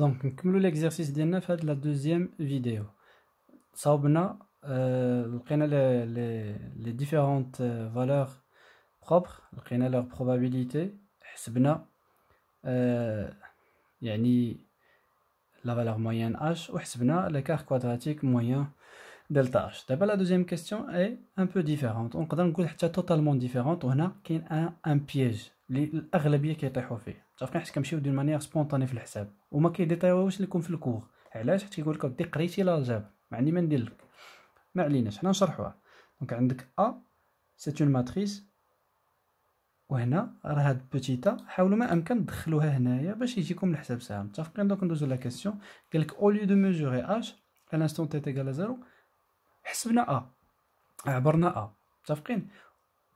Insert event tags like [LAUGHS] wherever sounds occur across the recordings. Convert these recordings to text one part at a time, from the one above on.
Donc, comme l'exercice de la deuxième vidéo, vous euh, connaissez les différentes euh, valeurs propres, vous leur probabilité, SBNA, euh, a ni la valeur moyenne H, ou l'écart quadratique moyen delta H. La deuxième question est un peu différente. On a une question totalement différente. on a un piège, l'RLB qui est achoué. حيت كنمشيو دي مانيير سبونطاني في الحساب وما كيديطيوش لكم في الكور علاش حيت كيقول لك ودي قريتي لا جاب ما عندي ما ندير لك ما عليناش حنا نشرحوها دونك عندك ا سي اون ماتريس وهنا راه هاد بوتيتا حاولوا ما امكن تدخلوها هنايا باش يجيكم الحساب ساهل متفقين دونك ندوزو لا كيسيون قال لك او ليو دو ميزوري اش على انستون تي تيغال زيرو حسبنا ا عبرنا ا متفقين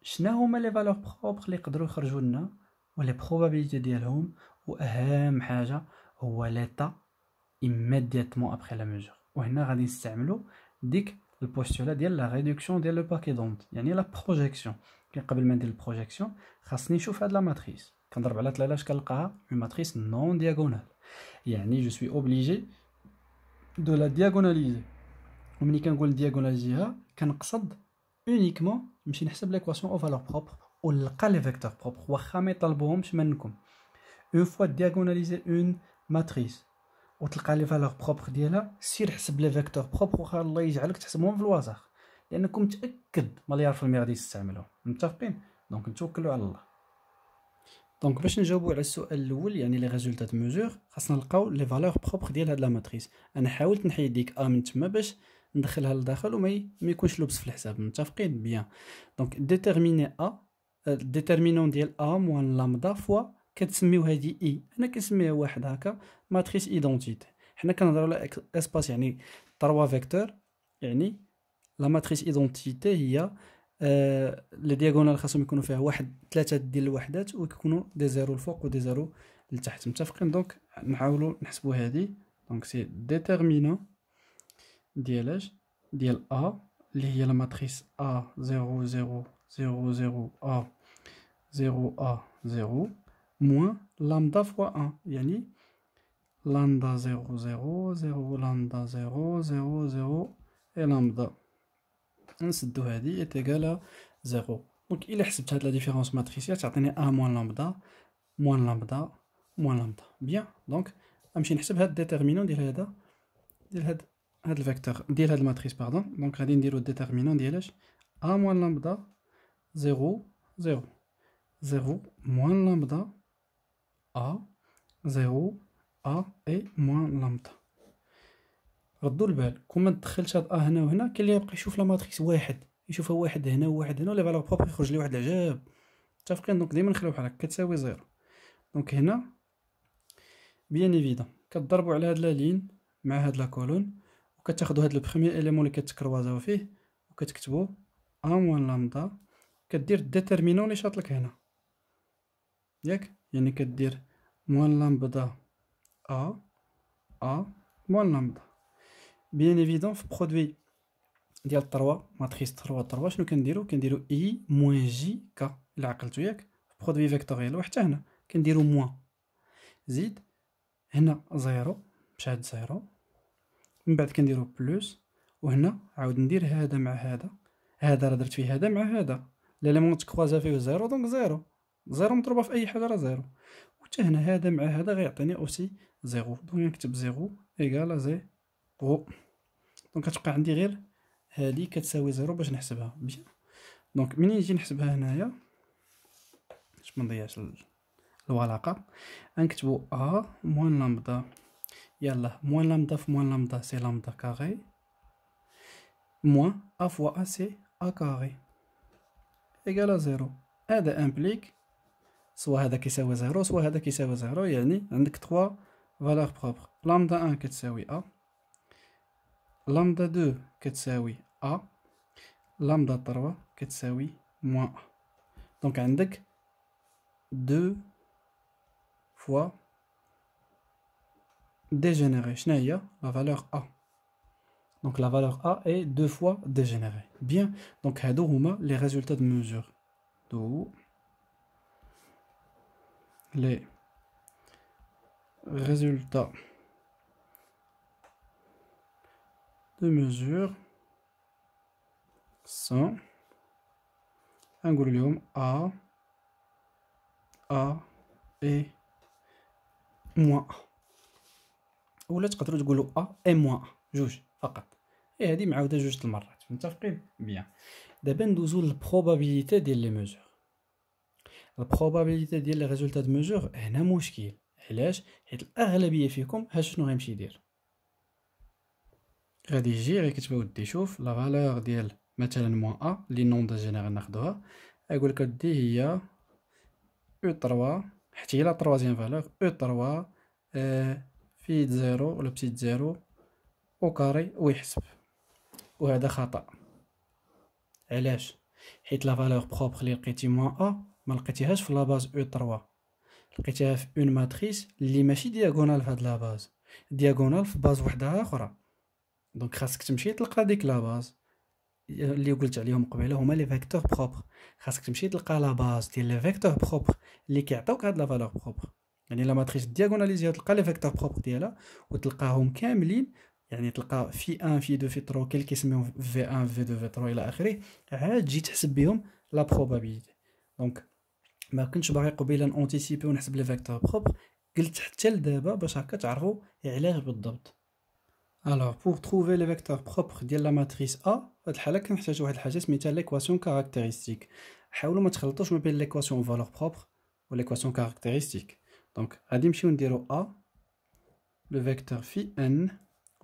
شنو هما لي فالور بروبر اللي يقدروا يخرجوا لنا ولا بروبابيليتي ديالهم واهم حاجه هو ليتا immédiatement ابخي la mesure وهنا غادي نستعملو ديك البوستولا ديال لا ريدكسيون ديال لو باكي دونت يعني لا بروجيكسيون يعني قبل ما ندير البروجيكسيون خاصني نشوف هاد لا ماتريس كنضرب على 3 اش كنلقاها اون ماتريس نون دياغونال يعني جو سوي اوبليجي دو لا دياغوناليزي وملي كنقول دياغوناليزيها كنقصد اونيكمون نمشي نحسب ليكواسيون او فالور بروبر ولقى لي فيكتور بروبر واخا ما يطلبوهمش منكم اون فوا دياغوناليزي اون ماتريس وتلقى لي فالور بروبر ديالها سير حسب لي فيكتور بروبر واخا الله يجعلك تحسبهم في الوثائق لانكم متاكد مليار في المية غادي تستعملوهم متفقين دونك نتوكلوا على الله دونك باش نجاوبوا على السؤال الاول يعني لي ريزولتات ميزور خاصنا نلقاو لي فالور بروبر ديال هاد لا ماتريس انا حاولت نحيد ديك ا من تما باش ندخلها لداخل وما يكونش لبس في الحساب متفقين بيان دونك ديتيرميني ا الديتيرمينون ديال ا موان لامدا فوا كتسميو هادي اي e. حنا كنسميها واحد هكا ماتريس ايدونتيتي حنا كنهضروا على اسباس يعني تروا فيكتور يعني لا ماتريس ايدونتيتي هي لي آه، دياغونال خاصهم يكونوا فيها واحد ثلاثه ديال الوحدات ويكونوا دي زيرو الفوق ودي زيرو لتحت متفقين دونك نحاولوا نحسبوا هذه دونك سي ديتيرمينون ديال اش ديال ا اللي هي لا ماتريس ا زيرو زيرو 0, 0, A, 0, A, 0, moins lambda fois 1. Yani lambda 0, 0, 0, lambda 0, 0, 0 et lambda. نسدو هذه est égal à 0 دونك الا حسبت هاد لا ديفيرونس ماتريسيال تعطيني moins lambda, moins lambda, moins lambda, moins بيان دونك donc نحسب هاد ديتيرمينون ديال هذا ديال هاد الفيكتور ديال هاد الماتريس باردون دونك غادي نديرو الديتيرمينون ديال اش ا 0 0 0 moins lambda A 0 A et moins lambda ردوا البال كون ما دخلش هاد ا هنا وهنا كاين اللي يبقى يشوف لا ماتريكس واحد يشوفها واحد هنا وواحد هنا لي فالور بروب يخرج ليه واحد العجاب متفقين دونك ديما نخليو بحال هكا كتساوي زيرو دونك هنا بيان ايفيدون كتضربوا على هاد لا لين مع هاد لا كولون كتاخدو هاد لو بروميير اليمون اللي كتكروازاو فيه وكتكتبوا ا موان لامدا كدير الديترمينو اللي شاطلك هنا ياك يعني كدير موان لامبدا ا ا موان لامبدا بيان ايفيدون في برودوي ديال 3 ماتريس 3 3 شنو كنديرو كنديرو اي موان جي كا الا عقلتو ياك في برودوي فيكتوريال وحتى هنا كنديرو موان زيد هنا زيرو مشات زيرو من بعد كنديرو بلوس وهنا عاود ندير هذا مع هذا هذا راه درت فيه هذا مع هذا ليمون تكوازا فيه زيرو دونك زيرو زيرو مضروبه في اي حاجه راه زيرو وحتى هنا هذا مع هذا غيعطيني اوسي زيرو دونك نكتب زيرو ا زيرو دونك كتبقى عندي غير هادي كتساوي زيرو باش نحسبها بيان دونك ملي نجي نحسبها هنايا باش ما نضيعش الورقه غنكتبو ا موان لامدا يلا موان لامدا في موان لامدا سي لامدا كاري موان ا فوا ا سي ا كاري إيكالا زيرو هذا امبليك سوا هذا كيساوي زيرو سوا هذا كيساوي زيرو يعني عندك تخوا فالور بروبر لامدا ان كتساوي أ لامدا دو كتساوي أ لامدا تروا كتساوي موان أ دونك عندك دو فوا ديجينيري شناهي لا فالور أ Donc la valeur A est deux fois dégénérée. Bien, donc les résultats de mesure. Donc, les résultats de mesure sont Angulium A, A et moins A. tu peux goulou A et moins A إيه هادي معاوده جوج د المرات متفقين بيان دابا ندوزو للبروبابيليتي ديال لي ميزور البروبابيليتي ديال لي ريزولتا د ميزور هنا مشكل علاش حيت الاغلبيه فيكم ها شنو غيمشي يدير غادي يجي كتبه ودي شوف لا فالور ديال مثلا موان ا لي نون دو جينيرال ناخدوها اقول لك ودي هي او 3 حتى هي لا تروازيام فالور او 3 آه، في زيرو ولا بسيت زيرو او كاري ويحسب وهذا خطا علاش حيت لا فالور بروبر اللي لقيتي موان ا ما لقيتيهاش في لاباز او 3 لقيتيها في اون ماتريس اللي ماشي دياغونال في هاد لاباز دياغونال في باز وحده اخرى دونك خاصك تمشي تلقى ديك لاباز اللي قلت عليهم قبيله هما لي فيكتور بروبر خاصك تمشي تلقى لا باز ديال لي فيكتور بروبر اللي كيعطيوك هاد لا فالور بروبر يعني لا ماتريس دياغوناليزيها تلقى لي فيكتور بروبر ديالها وتلقاهم كاملين يعني تلقى في 1 في 2 في 3 كاين كيسميهم في 1 في 2 في 3 الى اخره عاد تجي تحسب بهم لا بروبابيليتي دونك ما كنتش باغي قبيله نونتيسيبي ونحسب لي فيكتور بروب قلت حتى لدابا باش هكا تعرفوا علاش بالضبط الوغ بور تروفي لي فيكتور بروب ديال لا ماتريس ا فهاد الحاله كنحتاج واحد الحاجه سميتها ليكواسيون كاركتيرستيك حاولوا ما تخلطوش ما بين ليكواسيون فالور و وليكواسيون كاركتيرستيك دونك غادي نمشيو نديرو ا لو فيكتور في ان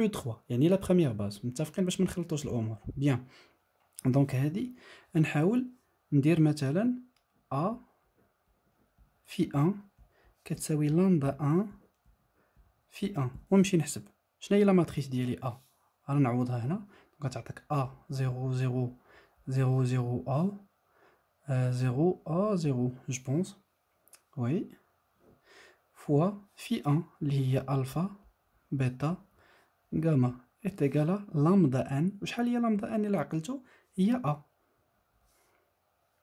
او 3 يعني لا بروميير باز متفقين باش ما نخلطوش الامور بيان دونك هادي نحاول ندير مثلا ا في 1 كتساوي لاندا 1 في 1 ونمشي نحسب شنو هي لا ماتريس ديالي ا راه نعوضها هنا دونك غتعطيك ا 0 0 0 0 ا 0 ا 0 جو بونس وي فوا في 1 اللي هي الفا بيتا غاما إيكالا لامدا أن وشحال هي لامدا أن إلا عقلتو هي أ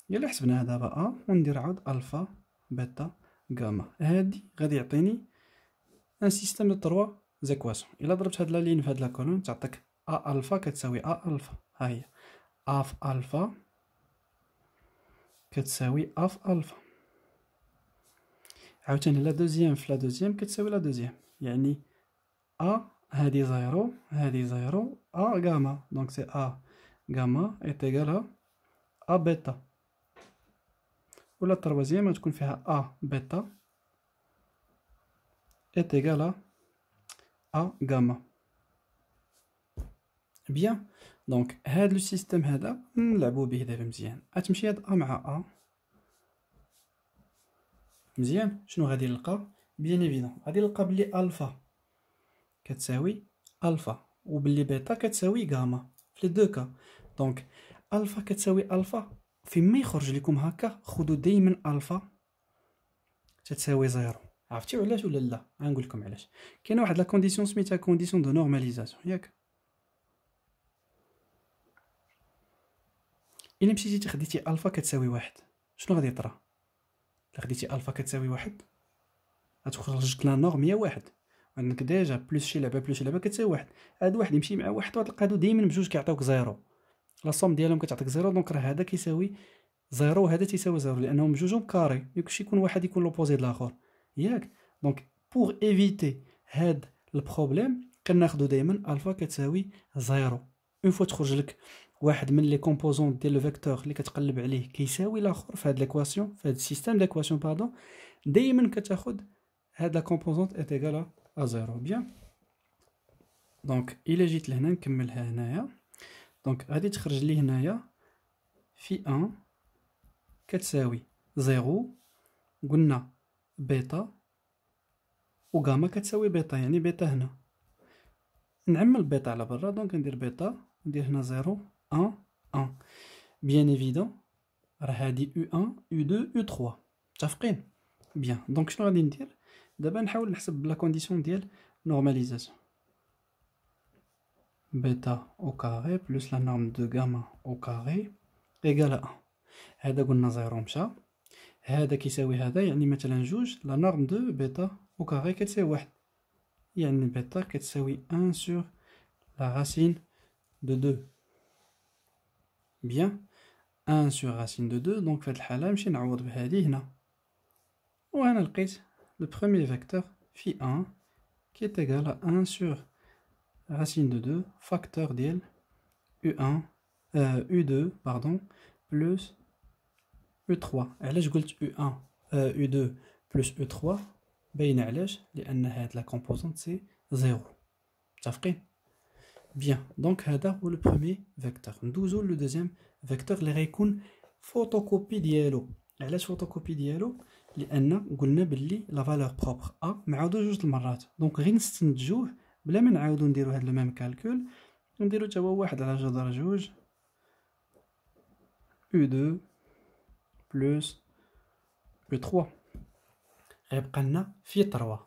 يلا حسبنا حسبناها دابا أ وندير عاد ألفا بيتا غاما هادي غادي يعطيني أن سيستيم دو تروا زيكواسيون إلا ضربت هاد لا لين في هاد لا كولون تعطيك أ ألفا كتساوي أ ألفا ها هي أ ألفا كتساوي أ ألفا عاوتاني لا دوزيام في لا دوزيام كتساوي لا دوزيام يعني أ هادي زيرو هادي زيرو ا غاما دونك سي ا غاما ايت ا بيتا ولا التروازيام تكون فيها ا بيتا ايت ا غاما بيان دونك هاد لو سيستيم هذا نلعبو به دابا مزيان غتمشي هاد ا مع ا مزيان شنو غادي نلقى بيان ايفيدون غادي نلقى بلي الفا كتساوي الفا وباللي بيتا كتساوي غاما في لي دو كا دونك الفا كتساوي الفا فيما يخرج لكم هكا خذوا دائما الفا تتساوي زيرو عرفتي علاش ولا لا غنقول لكم علاش كاينه واحد لا كونديسيون سميتها كونديسيون دو نورماليزاسيون ياك الا مشيتي خديتي الفا كتساوي واحد شنو غادي يطرا الا خديتي الفا كتساوي واحد غتخرج لك لا نورم هي واحد انك ديجا بلوس شي لعبه بلوس شي لعبه كتساوي واحد هاد واحد يمشي مع واحد وغتلقى هادو ديما بجوج كيعطيوك زيرو لا صوم ديالهم كتعطيك زيرو دونك راه هذا كيساوي زيرو وهذا تيساوي زيرو لانهم بجوجهم كاري يمكنش يكون واحد يكون لوبوزي الاخر ياك دونك بوغ ايفيتي هاد البروبليم كناخدو دائما الفا كتساوي زيرو اون فوا تخرج لك واحد من لي كومبوزون ديال لو فيكتور اللي كتقلب عليه كيساوي الاخر في هاد ليكواسيون في هاد السيستيم ديكواسيون باردون دائما كتاخد هاد لا كومبوزونت ايتيغالا زيرو بيان دونك الى جيت لهنا نكملها هنايا دونك غادي تخرج لي هنايا في ان كتساوي زيرو قلنا بيتا وغاما كتساوي بيتا يعني بيتا هنا نعمل بيتا على برا دونك ندير بيتا ندير هنا زيرو ان ان بيان ايفيدون راه هادي u1 u2 u3 متفقين بيان دونك شنو غادي ندير دابا نحاول نحسب بلا كونديسيون ديال نورماليزاسيون بيتا او كاري بلس لا نورم دو غاما او كاري ايغال ا هذا قلنا زيرو مشى هذا كيساوي هذا يعني مثلا جوج لا نورم دو بيتا او كاري كتساوي واحد يعني بيتا كتساوي ان سور لا راسين دو دو بيان ان سور راسين دو دو دونك في هاد الحاله نمشي نعوض بهادي هنا وهنا لقيت le premier vecteur phi1 qui est égal à 1 sur racine de 2 facteur d'L U1 U2 pardon plus U3 علاش قلت U1 U2 plus U3 باين علاش لان composante لا كومبوزونت سي 0 متفقين donc دونك هذا هو لو برومي فيكتور ندوزو لو دوزيام فيكتور اللي غيكون فوتوكوبي ديالو علاش فوتوكوبي ديالو لان قلنا باللي لا فالور بروبر ا معاودو جوج المرات دونك غير نستنتجوه بلا ما نعاودو نديرو هاد لو ميم كالكول نديرو تا هو واحد على جدر جوج او دو بلوس او تخوا غيبقى لنا في تروا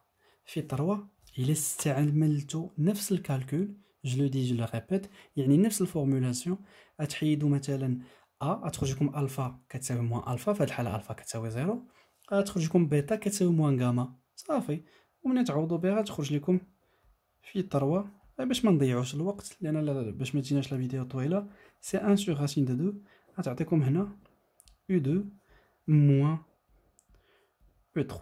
في تروا الا استعملتو نفس الكالكول جو لو دي جو لو ريبيت يعني نفس الفورمولاسيون غتحيدو مثلا ا غتخرج لكم الفا كتساوي موان الفا فهاد الحاله الفا كتساوي زيرو غتخرج لكم بيتا كتساوي موان غاما صافي ومنين تعوضوا بها غتخرج لكم في تروا باش ما نضيعوش الوقت لان باش ما تجيناش لا فيديو طويله سي ان سور راسين دو دو غتعطيكم هنا او دو موان او 3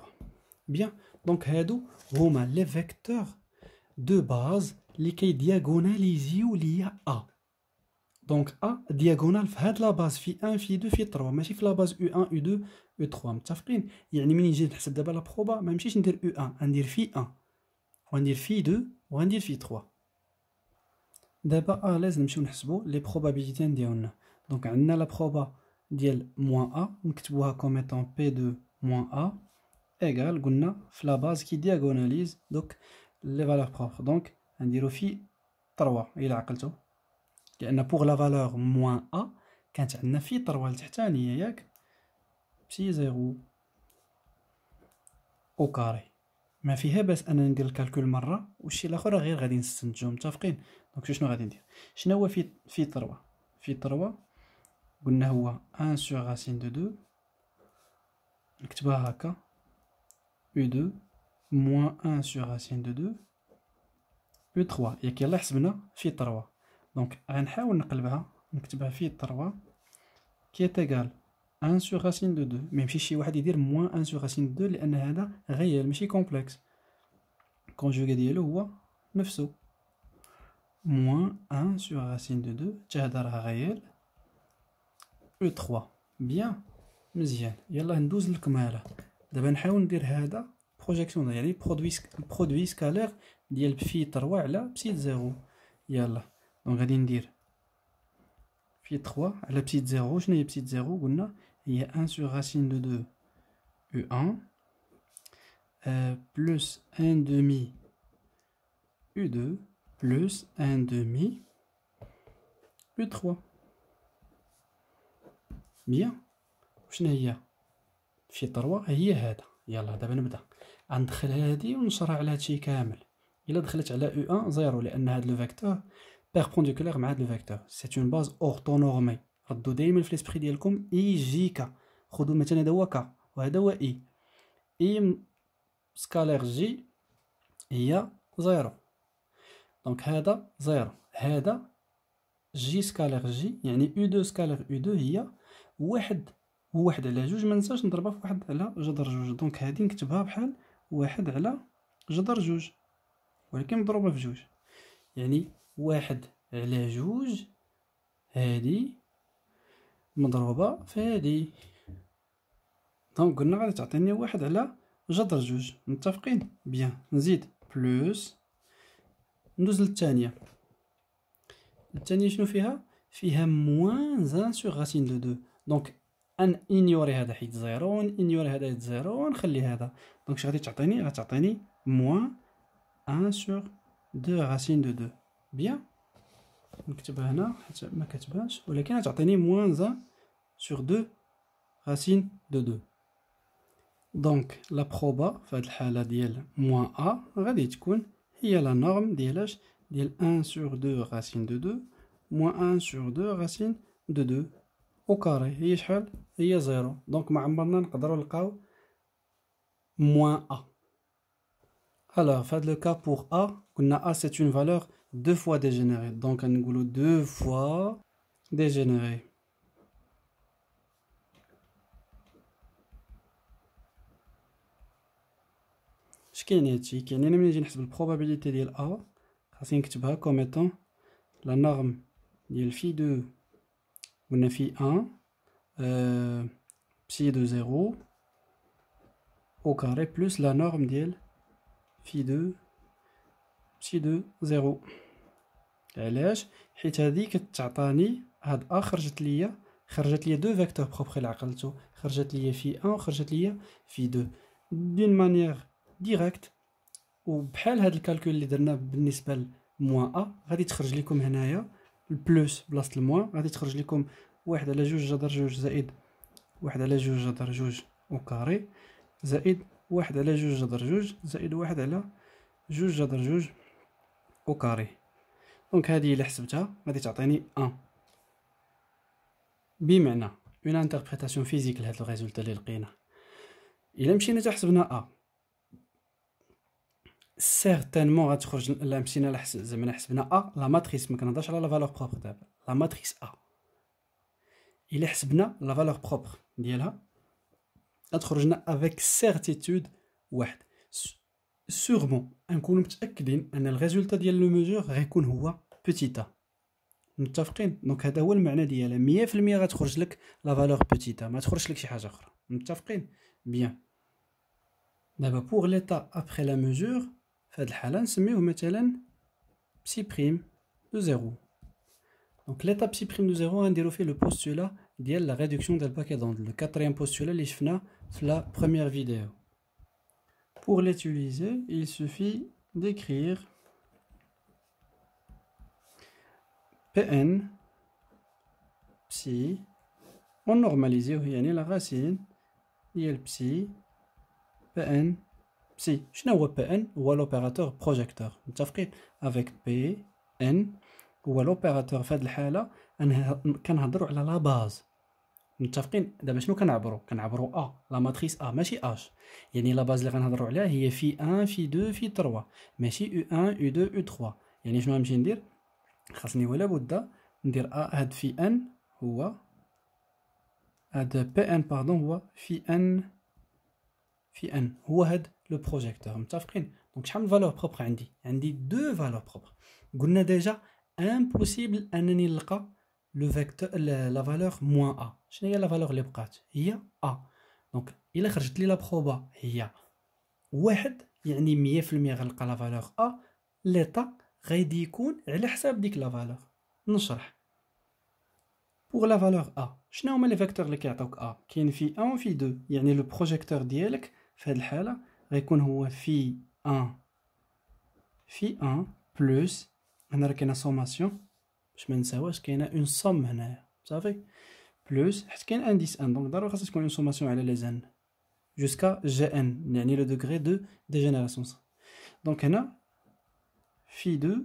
بيان دونك هادو هما لي فيكتور دو باز لي كيدياغوناليزيو ليا ا Donc, a diagonale fait la base phi 1 phi 2 phi 3 Mais si la base U1, U2, U3, je ne Il y a des mini-génères. C'est la probe. Même si je dis U1, on dit phi 1 On dit phi 2 on dit φ3. D'abord, nous a les probabilités. Donc, on a la proba de moins A. Donc, tu vois comme étant P2 moins A égale, on a la base qui diagonalise les valeurs propres. Donc, on dit au 3 Il a qu'elle soit. لان بوغ لا فالور موان ا كانت عندنا في طروه التحتانيه ياك بسي زيرو او كاري ما فيها باس انا ندير الكالكول مره والشي الاخر غير غادي نستنتجو متفقين دونك شنو غادي ندير شنو هو في في طروا في طروا قلنا هو ان سور راسين دو دو نكتبها هكا او دو موان ان sur راسين دو دو او 3 ياك يلاه حسبنا في 3 دونك غنحاول نقلبها نكتبها في 3 كي تيغال 1 سو غاسين دو 2 ما يمشيش شي واحد يدير موان 1 سو غاسين دو 2 لان هذا غيال ماشي كومبلكس الكونجوغي ديالو هو نفسه موان 1 سو غاسين دو 2 حتى هذا راه غيال او 3 بيان مزيان يلا ندوز للكماله دابا نحاول ندير هذا بروجيكسيون يعني برودوي برودوي سكالير ديال بفي 3 على بسي 0 يلا دونك غادي ندير في 3 على بسيت 0 شنو هي بسيت 0 قلنا هي 1 سور راسين دو 2 u 1 euh, plus 1 demi u2 بلس 1 demi u3 بيان شنو هي في 3 هي هذا يلا دابا نبدا غندخل هذه ونشرح على هادشي كامل الا دخلت على u1 زيرو لان هاد لو فيكتور perpendiculaire مع هذا الفيكتور سي اون باز اورتونورمي ردوا دائما في الاسبري ديالكم اي جي كا خذوا مثلا هذا هو كا وهذا هو اي اي سكالير جي هي زيرو دونك هذا زيرو هذا جي سكالير جي يعني او دو سكالير او دو هي واحد وواحد على جوج ما ننساوش نضربها في واحد على جذر جوج دونك هذه نكتبها بحال واحد على جذر جوج ولكن مضروبه في جوج يعني واحد على جوج هادي مضروبة في هادي دونك قلنا غادي تعطيني واحد على جذر جوج متفقين بيان نزيد بلوس ندوز للثانية الثانية شنو فيها فيها موان زان سو غاسين دو دو دونك ان انيوري هذا حيت زيرو ان انيوري هذا حيت زيرو ونخلي هذا دونك شنو غادي تعطيني غتعطيني موان ان سور دو غاسين دو دو بيان نكتبها هنا حتى ما كتبهاش ولكن غتعطيني موان زان سور دو راسين دو دو دونك لا بروبا في هاد الحالة ديال موان أ غادي تكون هي لا نورم ديال اش ديال ان سور دو راسين دو دو موان ان سور دو راسين دو دو أو كاري هي شحال هي زيرو دونك ما عمرنا نقدرو نلقاو موان أ الوغ في هاد لو كا بوغ أ كنا أ سيت اون فالور deux fois dégénéré. Donc, un goulot deux fois dégénéré. de probabilité de A. que comme étant la norme de phi 2 ou de phi 1 psi de 0 au carré plus la norme de phi 2 psi de 0. علاش حيت هذه كتعطاني هاد ا خرجت ليا خرجت ليا دو فيكتور بروبري لعقلتو خرجت ليا في 1 وخرجت ليا في 2 دون مانيير ديريكت وبحال هاد الكالكول اللي درنا بالنسبه لموان ا غادي تخرج لكم هنايا البلوس بلاصه الموان غادي تخرج لكم واحد على جوج جدر جوج زائد واحد على جوج جدر جوج وكاري زائد واحد على جوج جدر جوج زائد واحد على جوج جدر جوج وكاري دونك هذه الا حسبتها غادي تعطيني 1 بمعنى اون انتربريتاسيون فيزيك لهذا الريزولتا اللي لقيناه الا مشينا تحسبنا ا سيرتينمون غتخرج الا مشينا لحس زعما حسبنا ا لا ماتريس ما كنهضرش على لا فالور بروبر دابا لا ماتريس ا الا حسبنا لا فالور بروبر ديالها غتخرجنا افيك سيرتيتود واحد سيغمون نكونوا متاكدين ان الريزولتا ديال لو ميجور غيكون هو بوتي تا متفقين دونك هذا هو المعنى ديالها 100% غتخرج لك لا فالور بوتي ما تخرجش لك شي حاجه اخرى متفقين بيان دابا بوغ ليتا ابخي لا ميجور فهاد الحاله نسميوه مثلا بسي بريم دو زيرو دونك ليتا بسي بريم دو زيرو غنديرو فيه لو بوستولا ديال لا ريدكسيون ديال باكي دوند لو كاتريام بوستولا اللي شفنا في لا بروميير فيديو pour l'utiliser, il suffit d'écrire pn psi on normalise la racine ديال psi pn psi شنو هو pn هو l'opérateur projecteur avec pn هو l'opérateur في هذه الحاله كنهضروا على la base متفقين دابا شنو كنعبروا كنعبروا ا آه. لا ماتريس ا آه. ماشي اش يعني لا باز اللي غنهضروا عليها هي في 1 في 2 في 3 ماشي او 1 او 2 او 3 يعني شنو غنمشي ندير خاصني ولا بد ندير ا هاد في ان هو هاد بي ان باردون هو في ان في ان هو هاد لو بروجيكتور متفقين دونك شحال من فالور بروبر عندي عندي دو فالور بروبر قلنا ديجا امبوسيبل انني نلقى لو فيكتور لا فالور موان ا شنو هي لا فالور اللي بقات هي ا دونك الا خرجت لي لا بروبا هي واحد يعني مية 100% غنلقى لا فالور ا ليطا غادي يكون على حساب ديك لا فالور نشرح بوغ لا فالور ا شنو هما لي فيكتور اللي كيعطيوك ا كاين في 1 وفي دو يعني لو بروجيكتور ديالك في هاد الحاله غيكون هو في 1 في 1 بلوس هنا راه كاينه سوماسيون باش ما نساواش كاينه اون سوم هنايا صافي بلوس حيت كاين انديس ان دونك ضروري خاصها تكون اون سوماسيون على لي زان جوسكا جي ان يعني لو دوغري دو ديجينيراسيون دونك هنا في دو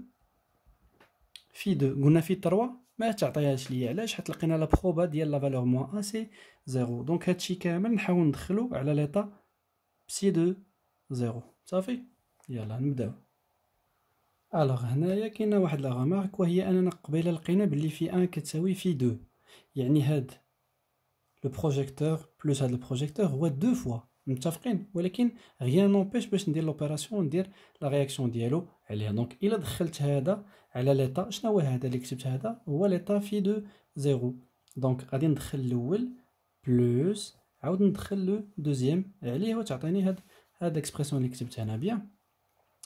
في دو قلنا في 3 ما تعطيهاش ليا علاش حيت لقينا لا بروبا ديال لا فالور موان ان سي زيرو دونك هادشي كامل نحاول ندخلو على ليطا بسي دو زيرو صافي يلا نبداو الوغ هنايا كاينه واحد لا غومارك وهي اننا قبيله لقينا بلي في ان كتساوي في دو يعني هاد لو بروجيكتور بلوس هاد البروجيكتور هو دو فوا متفقين ولكن غيان نوبيش باش ندير لوبيراسيون ندير لا رياكسيون ديالو عليه دونك الا دخلت هذا على ليطا شنو هو هذا اللي كتبت هذا هو ليطا في دو زيرو دونك غادي ندخل الاول بلوس عاود ندخل لو دوزيام عليه وتعطيني هاد هاد اكسبريسيون اللي كتبت هنا بيان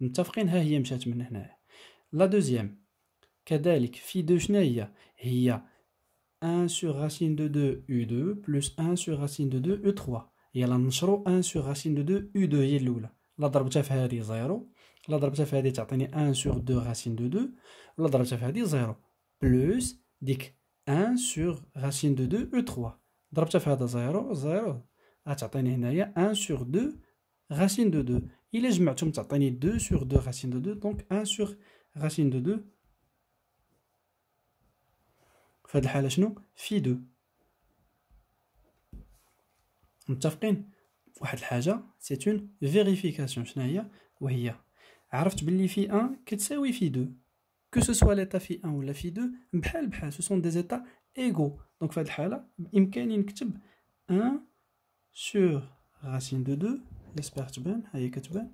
متفقين ها هي مشات من هنا لا دوزيام كذلك في دو شنو هي هي 1 sur راسين دو 2 u2 بلس 1 sur راسين دو 2 u3 يلا نشرو 1 sur راسين دو 2 u2 هي الاولى لا ضربتها في هذه زيرو لا ضربتها في هذه تعطيني 1 sur 2 راسين دو 2 ولا ضربتها في هذه زيرو بلس ديك 1 sur راسين دو 2 u3 ضربتها في هذا زيرو زيرو غتعطيني هنايا 1 sur 2 راسين دو 2 إلا جمعتهم تعطيني 2 sur 2 راسين دو 2 donc 1 sur racine دو 2 في هاد الحالة شنو في 2 متفقين واحد الحاجة سي اون فيريفيكاسيون شنو هي وهي عرفت باللي في 1 كتساوي في 2 كو ce soit l'état phi 1 ou la 2 بحال بحال ce sont des états égaux donc في هذه الحالة بإمكاني نكتب 1 sur راسين دو 2 J'espère تبان هي كتبان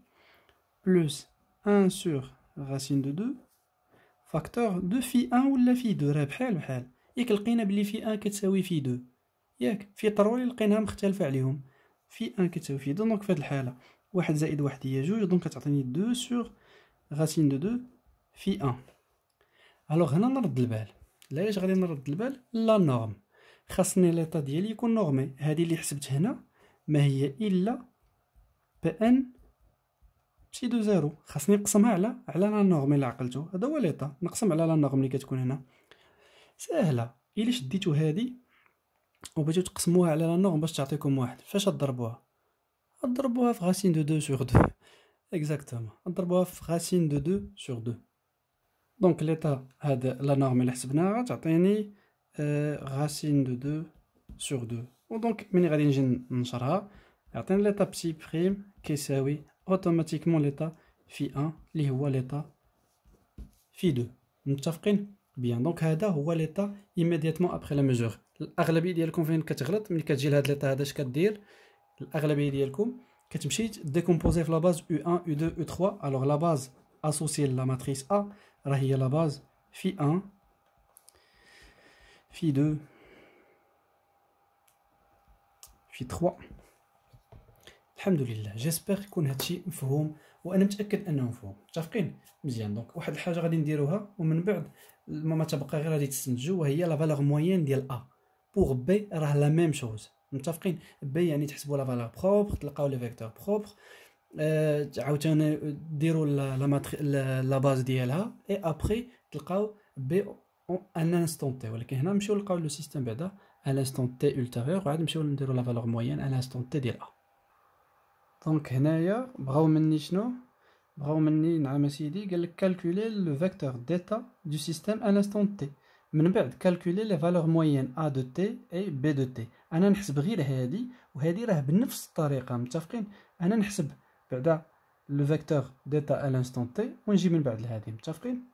plus 1 sur racine de 2 فاكتور de في 1 ولا في 2 راه بحال بحال ياك لقينا بلي في 1 كتساوي في 2 ياك في طروي لقيناها مختلفه عليهم في 1 كتساوي في 2 دونك في هذه الحاله 1 زائد 1 هي جوج دونك كتعطيني 2 سور غاسين دو 2 في 1 الوغ هنا نرد البال علاش غادي نرد البال لا نورم خاصني ليطا ديالي يكون نورمي هذه اللي حسبت هنا ما هي الا بان ان دو زيرو خاصني نقسمها على على لا نورم اللي عقلتو هذا هو ليطا نقسم على لا نورم اللي كتكون هنا سهله الا شديتو هادي وبغيتو تقسموها على لا نورم باش تعطيكم واحد فاش تضربوها تضربوها في غاسين دو دو سور دو اكزاكتومون تضربوها في غاسين دو دو سور دو دونك ليطا هاد لا نورم اللي حسبناها غتعطيني غاسين دو دو سور دو ودونك ملي غادي نجي نشرها on l'état psi prime qui est automatiquement l'état U1 qui est l'état U2, on est d'accord donc ça c'est l'état immédiatement après la mesure l'agréable est que vous faites une erreur quand vous voyez cet état l'agréable est que vous décomposez la base U1, U2, U3, alors la base associée à la matrice A c'est la base U1 U2 U3 الحمد لله جيسبيغ يكون هادشي مفهوم وانا متاكد انه مفهوم متفقين مزيان دونك واحد الحاجه غادي نديروها ومن بعد ما تبقى غير غادي تستنتجوا وهي لا فالور موين ديال ا بوغ بي راه لا ميم شوز متفقين بي يعني تحسبوا لا فالور بروبر تلقاو لي فيكتور بروبر أه عاوتاني ديروا لا لا باز ديالها اي ابري تلقاو بي ان انستون تي ولكن هنا نمشيو نلقاو لو سيستم بعدا ان انستون تي اولتيريور وعاد نمشيو نديرو لا فالور موين ان انستون تي ديال ا دونك هنايا بغاو مني شنو بغاو مني نعم اسيدي قال لك كالكولي لو فيكتور ديتا دو سيستيم ان انستون تي من بعد كالكولي لي فالور موين ا دو تي اي بي دو تي انا نحسب غير هادي وهادي راه بنفس الطريقه متفقين انا نحسب بعدا لو فيكتور ديتا ان انستون تي ونجي من بعد لهادي متفقين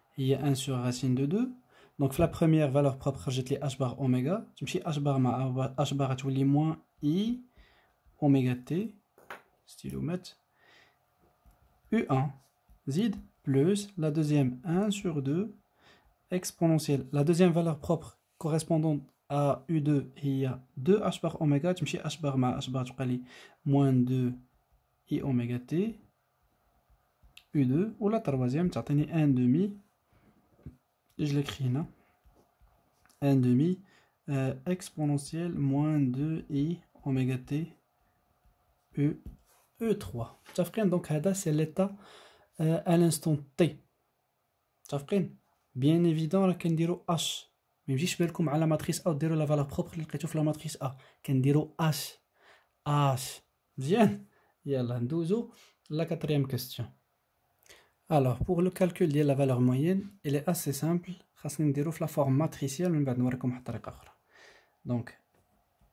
il y a 1 sur racine de 2 donc la première valeur propre j'ai les h bar oméga tu suis h bar ma h bar tu les moins i oméga t stylo met u1 zid plus la deuxième 1 sur 2 exponentielle la deuxième valeur propre correspondante à u2 il y a 2 h bar oméga tu me h bar ma h bar tu moins 2 i oméga t u2 ou la troisième tu as 1 demi je l'écris là. 1 demi euh, exponentielle moins 2 i oméga t e e3. Donc, c'est l'état euh, à l'instant t. Bien évident, là, qu'on dirait h. Mais je vais vous dire à la matrice A, on dirait la valeur propre de la matrice A. Qu'on dirait h. H. Bien. Et là, on la quatrième question. Alors, pour le calcul de la valeur moyenne, il est assez simple. Nous la forme matricielle, mais nous allons Donc,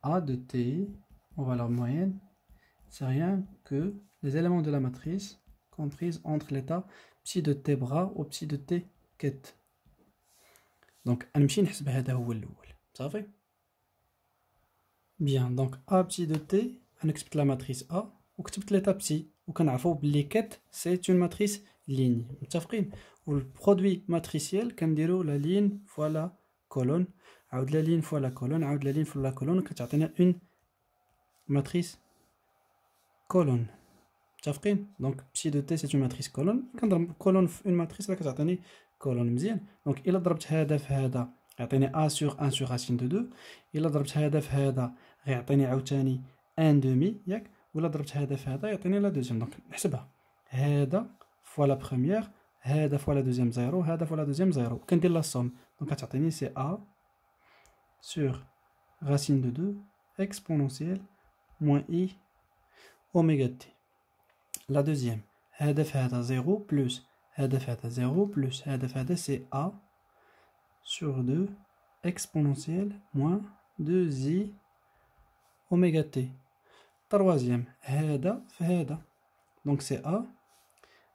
A de T, valeur moyenne, c'est rien que les éléments de la matrice comprises entre l'état psi de T bras ou psi de T ket. Donc, on va Ça fait Bien, donc A psi de T, on explique la matrice A, ou l'état psi. Ou qu'on a les ket, c'est une matrice ليني متفقين والبرودوي ماتريسيال كنديرو لا لين فوا لا كولون عاود لا لين فوا لا كولون عاود لا لين فوا لا كولون كتعطينا اون ماتريس كولون متفقين دونك بسي دو تي سي اون ماتريس كولون كنضرب كولون في اون ماتريس راه كتعطيني كولون مزيان دونك الا ضربت هذا في هذا يعطيني ا سور ان سور راسين دو دو الا ضربت هذا في هذا غيعطيني عاوتاني ان دومي ياك ولا ضربت هذا في هذا يعطيني لا دوزيام دونك نحسبها هذا la première هذا fois la deuxième 0 هذا fois la deuxième 0 quand la somme donc à كتعطيني c'est a sur racine de 2 exponentielle moins i oméga t la deuxième هذا في هذا 0 plus هذا في هذا 0 plus هذا في هذا c'est a sur 2 exponentielle moins 2i oméga t troisième هذا في هذا donc c'est a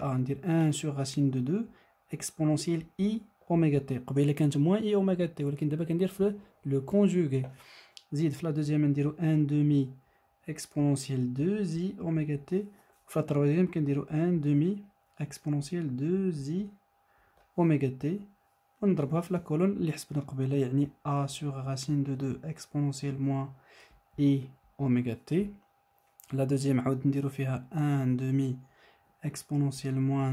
on 1 sur racine de 2 exponentielle i oméga t. On a le conjugué. la deuxième, on 1 demi exponentielle 2i oméga t. On a 1 demi exponentielle 2i oméga t. On la colonne, l'exponentielle, a sur racine de 2 exponentielle moins i oméga t. La deuxième, on 1 demi exponentielle moins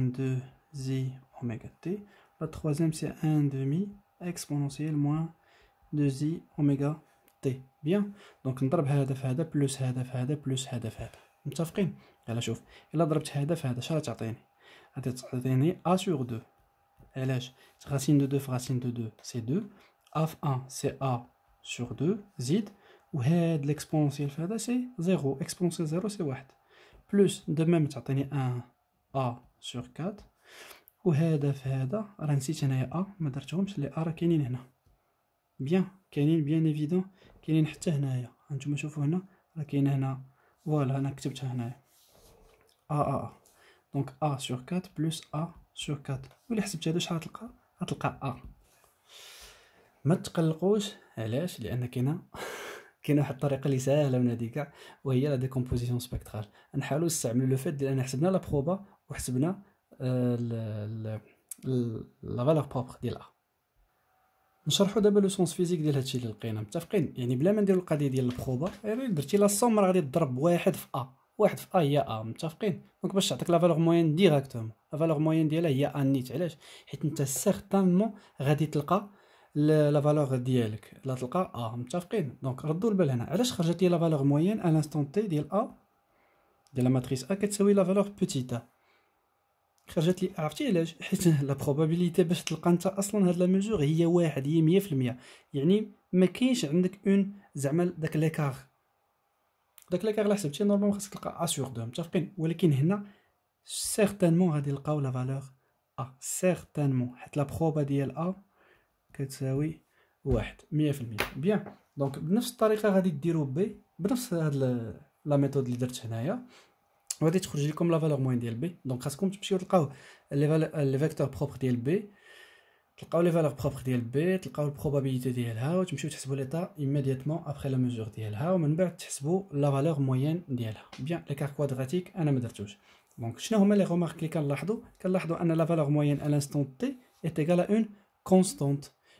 2i oméga t. La troisième, c'est 1 demi exponentielle moins 2i oméga t. Bien. Donc, on ضرب هذا في هذا بلس هذا في هذا بلس هذا في هذا. متفقين؟ يلا شوف. الا ضربت هذا في هذا شحال تعطيني؟ غادي تعطيني a sur 2. علاش؟ racine de 2 fois racine de 2 c'est 2. a 1 c'est a sur 2 z وهاد l'exponentielle في هذا c'est 0. exponentielle 0 c'est 1. بلس دو ميم تعطيني 1 ا سور 4 وهذا في هذا راه نسيت انايا ا ما درتهمش لي ا راه كاينين هنا بيان كاينين بيان ايفيدون كاينين حتى هنايا هانتوما شوفوا هنا راه كاين هنا فوالا انا كتبتها هنايا ا ا ا دونك ا سور 4 بلس ا سور 4 ولا حسبت هذا شحال غتلقى غتلقى ا ما تقلقوش علاش لان كاينه [LAUGHS] كاينه واحد الطريقه اللي ساهله من هذيك وهي لا ديكومبوزيسيون سبيكترال نحاولوا نستعملوا لو فيت ديال ان حسبنا لا بروبا وحسبنا آه، لا فالور بروبر ديالها نشرحوا دابا لو سونس فيزيك ديال هادشي اللي لقينا متفقين يعني بلا ما نديروا القضيه ديال البروبا يعني درتي لا سوم راه غادي تضرب واحد في ا واحد في ا هي ا متفقين دونك باش تعطيك لا فالور موين ديريكتومون لا فالور موين ديالها هي ا نيت علاش حيت انت سيغتانمون غادي تلقى لا فالور ديالك لا تلقى ا آه. متفقين دونك ردوا البال هنا علاش خرجت لي لا فالور موين ان انستون تي ديال ا ديال لا ماتريس ا كتساوي لا فالور بوتيت ا خرجت لي عرفتي علاش حيت لا [LAUGHS] بروبابيليتي باش تلقى انت اصلا هاد لا ميجور هي واحد هي 100% يعني ما كاينش عندك اون زعما داك ليكار داك ليكار على حسبتي نورمالمون خاصك تلقى ا سور دو متفقين ولكن هنا سيغتانمون غادي نلقاو لا فالور ا سيغتانمون حيت لا بروبا ديال ا كتساوي واحد مية في المية بيان دونك بنفس الطريقة غادي ديرو بي بنفس هاد لا ميثود اللي درت هنايا وغادي تخرج لكم لا فالور موين ديال بي دونك خاصكم تمشيو تلقاو لي فيكتور بروبر ديال بي تلقاو لي فالور بروبر ديال بي تلقاو البروبابيليتي ديالها وتمشيو تحسبوا ليطا ايميدياتمون ابخي لا ميزور ديالها ومن بعد تحسبوا لا فالور موين ديالها بيان ليكار كوادراتيك انا ما درتوش دونك شنو هما لي غومارك اللي كنلاحظوا كنلاحظوا ان لا فالور موين ا لانستون تي ايت ايغال ا اون كونستونت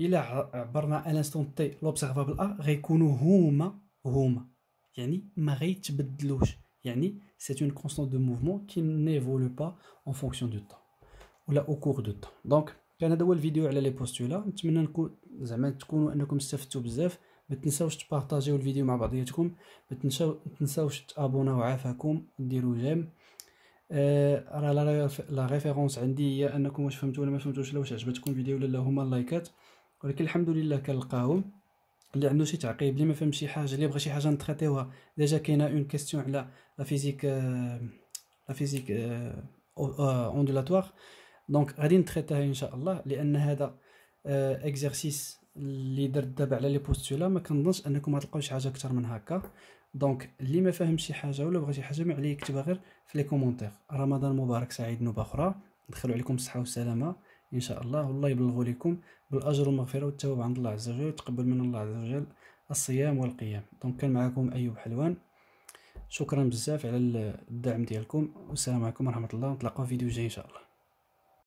الا عبرنا الانستون تي لوبسيرفابل ا غيكونوا هما هما يعني ما غيتبدلوش يعني سي اون كونستون دو موفمون كي نيفولو با اون فونكسيون دو طون ولا او كور دو طون دونك كان هذا هو الفيديو على لي بوستولا نتمنى نكون زعما تكونوا انكم استفدتوا بزاف ما تنساوش تبارطاجيو الفيديو مع بعضياتكم ما تنساوش تابوناو عافاكم ديروا جيم آه، راه لا ريفيرونس عندي هي انكم واش فهمتوا ولا ما فهمتوش لا واش عجبتكم الفيديو ولا لا هما اللايكات ولكن الحمد لله كنلقاهم اللي عنده شي تعقيب اللي ما فهم شي حاجه اللي بغى شي حاجه نتريتيوها ديجا كاينه اون كيستيون على لا فيزيك لا فيزيك اوندولاتوار دونك غادي نتريتيها ان شاء الله لان هذا اكزرسيس euh, اللي درت دابا على لي بوستولا ما كنظنش انكم غتلقاو شي حاجه اكثر من هكا دونك اللي ما فاهم شي حاجه ولا بغى شي حاجه ما عليه يكتبها غير في لي كومونتير رمضان مبارك سعيد نوبه اخرى ندخلوا عليكم بالصحه والسلامه ان شاء الله والله يبلغ لكم بالاجر والمغفره والتوبه عند الله عز وجل وتقبل من الله عز وجل الصيام والقيام دونك كان معكم ايوب حلوان شكرا بزاف على الدعم ديالكم والسلام عليكم ورحمه الله نتلاقاو في فيديو جاي ان شاء الله